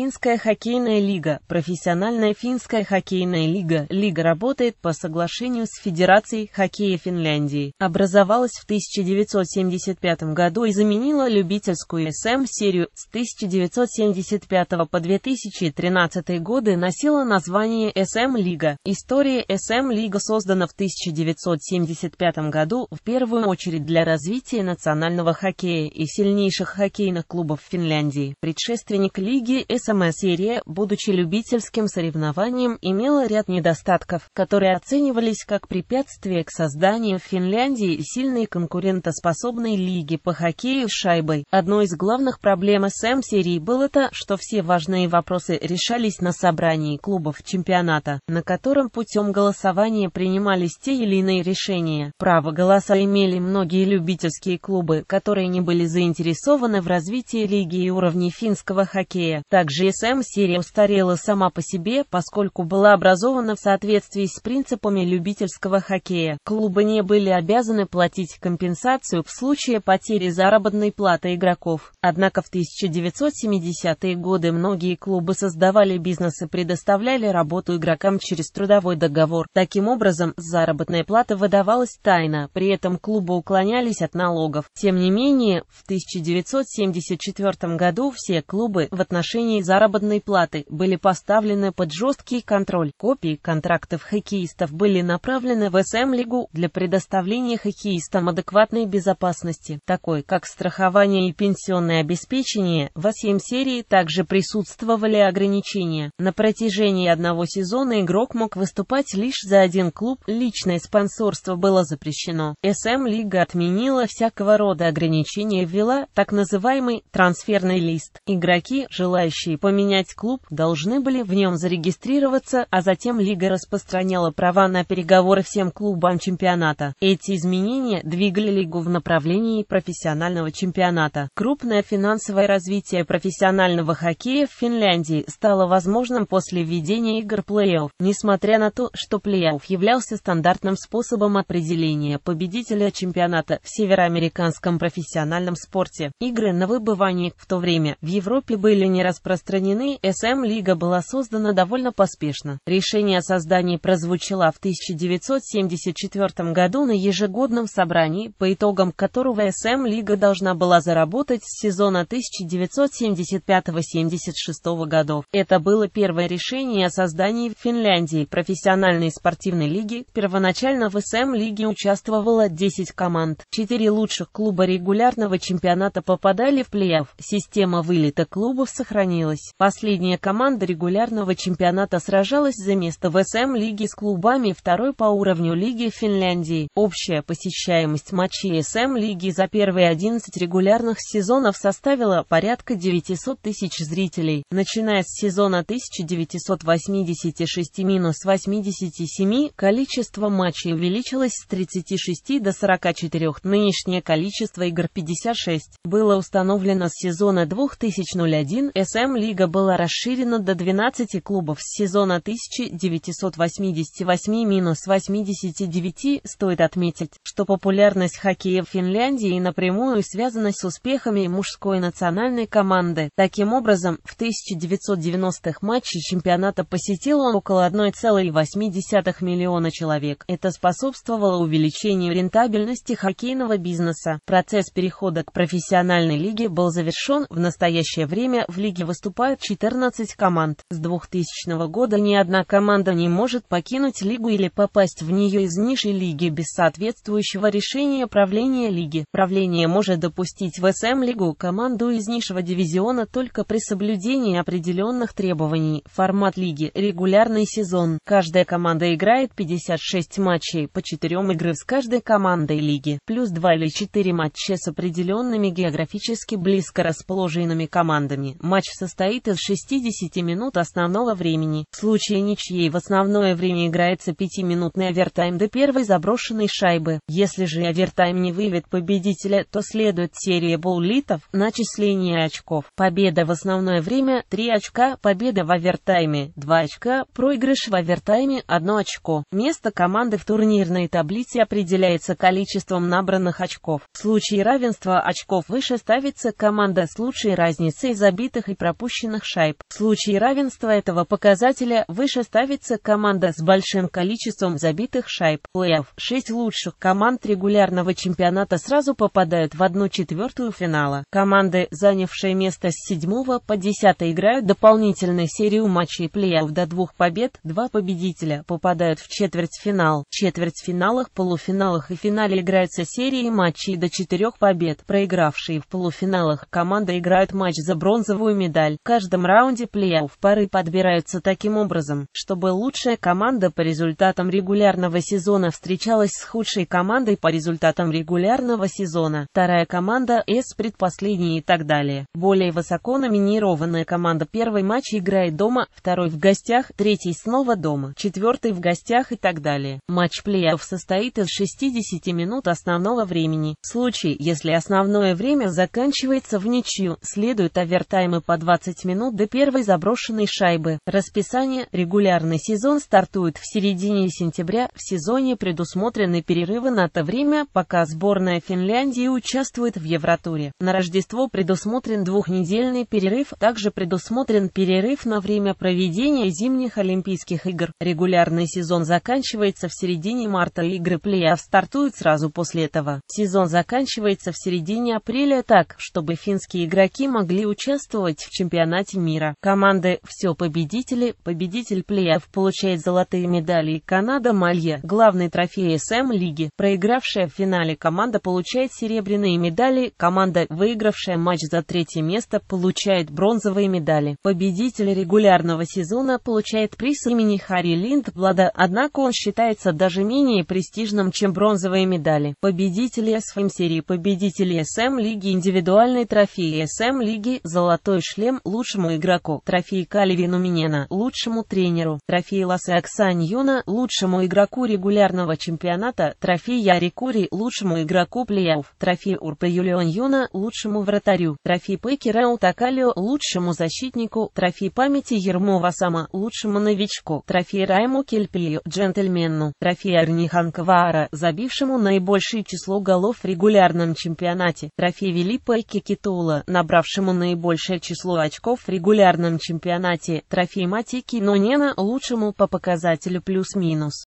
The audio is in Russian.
Финская хоккейная лига – профессиональная финская хоккейная лига. Лига работает по соглашению с Федерацией хоккея Финляндии. Образовалась в 1975 году и заменила любительскую СМ-серию. С 1975 по 2013 годы носила название СМ-лига. История СМ-лига создана в 1975 году в первую очередь для развития национального хоккея и сильнейших хоккейных клубов Финляндии. Предшественник лиги – Сама серия, будучи любительским соревнованием, имела ряд недостатков, которые оценивались как препятствие к созданию в Финляндии сильной конкурентоспособной лиги по хоккею с шайбой. Одной из главных проблем СМ-серии было то, что все важные вопросы решались на собрании клубов чемпионата, на котором путем голосования принимались те или иные решения. Право голоса имели многие любительские клубы, которые не были заинтересованы в развитии лиги и уровне финского хоккея. Также GSM-серия устарела сама по себе, поскольку была образована в соответствии с принципами любительского хоккея. Клубы не были обязаны платить компенсацию в случае потери заработной платы игроков. Однако в 1970-е годы многие клубы создавали бизнес и предоставляли работу игрокам через трудовой договор. Таким образом, заработная плата выдавалась тайно, при этом клубы уклонялись от налогов. Тем не менее, в 1974 году все клубы в отношении заработной платы были поставлены под жесткий контроль. Копии контрактов хоккеистов были направлены в СМ-лигу эм для предоставления хоккеистам адекватной безопасности, такой как страхование и пенсионное обеспечение. В 7 серии также присутствовали ограничения. На протяжении одного сезона игрок мог выступать лишь за один клуб, личное спонсорство было запрещено. СМ-лига эм отменила всякого рода ограничения и ввела так называемый трансферный лист. Игроки, желающие поменять клуб, должны были в нем зарегистрироваться, а затем Лига распространяла права на переговоры всем клубам чемпионата. Эти изменения двигали Лигу в направлении профессионального чемпионата. Крупное финансовое развитие профессионального хоккея в Финляндии стало возможным после введения игр плей-офф, несмотря на то, что плей-офф являлся стандартным способом определения победителя чемпионата в североамериканском профессиональном спорте. Игры на выбывание в то время в Европе были не распространены распространены, СМ-лига была создана довольно поспешно. Решение о создании прозвучало в 1974 году на ежегодном собрании, по итогам которого СМ-лига должна была заработать с сезона 1975-76 годов. Это было первое решение о создании в Финляндии профессиональной спортивной лиги. Первоначально в СМ-лиге участвовало 10 команд. Четыре лучших клуба регулярного чемпионата попадали в плей-офф. Система вылета клубов сохранилась сохранилось. Последняя команда регулярного чемпионата сражалась за место в СМ-лиге с клубами второй по уровню лиги Финляндии. Общая посещаемость матчей СМ-лиги за первые 11 регулярных сезонов составила порядка 900 тысяч зрителей. Начиная с сезона 1986-87, количество матчей увеличилось с 36 до 44, нынешнее количество игр 56. Было установлено с сезона 2001 СМ лига была расширена до 12 клубов с сезона 1988-89. Стоит отметить, что популярность хоккея в Финляндии напрямую связана с успехами мужской национальной команды. Таким образом, в 1990-х матчей чемпионата посетило около 1,8 миллиона человек. Это способствовало увеличению рентабельности хоккейного бизнеса. Процесс перехода к профессиональной лиге был завершен в настоящее время в лиге выступает выступают 14 команд. С 2000 года ни одна команда не может покинуть лигу или попасть в нее из низшей лиги без соответствующего решения правления лиги. Правление может допустить в СМ-лигу команду из низшего дивизиона только при соблюдении определенных требований. Формат лиги – регулярный сезон. Каждая команда играет 56 матчей по 4 игры с каждой командой лиги, плюс 2 или 4 матча с определенными географически близко расположенными командами. Матч состоит состоит из 60 минут основного времени. В случае ничьей в основное время играется 5-минутный овертайм до первой заброшенной шайбы. Если же овертайм не выведет победителя, то следует серия буллитов, начисление очков. Победа в основное время – 3 очка, победа в овертайме – 2 очка, проигрыш в овертайме – 1 очко. Место команды в турнирной таблице определяется количеством набранных очков. В случае равенства очков выше ставится команда с лучшей разницей забитых и пропущенных пропущенных шайб. В случае равенства этого показателя выше ставится команда с большим количеством забитых шайб. Плей-офф. Шесть лучших команд регулярного чемпионата сразу попадают в одну четвертую финала. Команды, занявшие место с 7 по 10 играют дополнительную серию матчей плей-офф до двух побед. Два победителя попадают в четвертьфинал. В четвертьфиналах, полуфиналах и финале играются серии матчей до четырех побед. Проигравшие в полуфиналах команды играют матч за бронзовую медаль. В каждом раунде плей-офф пары подбираются таким образом, чтобы лучшая команда по результатам регулярного сезона встречалась с худшей командой по результатам регулярного сезона, вторая команда с предпоследней и так далее. Более высоко номинированная команда первый матч играет дома, второй в гостях, третий снова дома, четвертый в гостях и так далее. Матч плей-офф состоит из 60 минут основного времени. В случае, если основное время заканчивается в ничью, следует овертаймы по 20 15 минут до первой заброшенной шайбы. Расписание. Регулярный сезон стартует в середине сентября. В сезоне предусмотрены перерывы на то время, пока сборная Финляндии участвует в Евротуре. На Рождество предусмотрен двухнедельный перерыв. Также предусмотрен перерыв на время проведения зимних Олимпийских игр. Регулярный сезон заканчивается в середине марта. Игры плей-офф стартуют сразу после этого. Сезон заканчивается в середине апреля так, чтобы финские игроки могли участвовать в чемпионате чемпионате мира. Команды «Все победители», победитель плей-офф получает золотые медали и Канада Малье, главный трофей СМ-лиги. Эм проигравшая в финале команда получает серебряные медали, команда, выигравшая матч за третье место, получает бронзовые медали. Победитель регулярного сезона получает приз имени Харри Линдблада, однако он считается даже менее престижным, чем бронзовые медали. Победители СФМ-серии, эм победители СМ-лиги, эм индивидуальный трофей СМ-лиги, золотой шлем лучшему игроку, трофей Каливину Минена лучшему тренеру, трофей Оксань Юна, лучшему игроку регулярного чемпионата, трофей Яри Кури лучшему игроку плей-офф, трофей Урпа Юна, лучшему вратарю, трофей Пекера Утакалио лучшему защитнику, трофей памяти Ермова Сама лучшему новичку, трофей Райму Кельпию, джентльмену, трофей Арни Ханквара, забившему наибольшее число голов в регулярном чемпионате, трофей Велипа Кикитула набравшему наибольшее число очков в регулярном чемпионате трофей Матики, но не лучшему по показателю плюс-минус.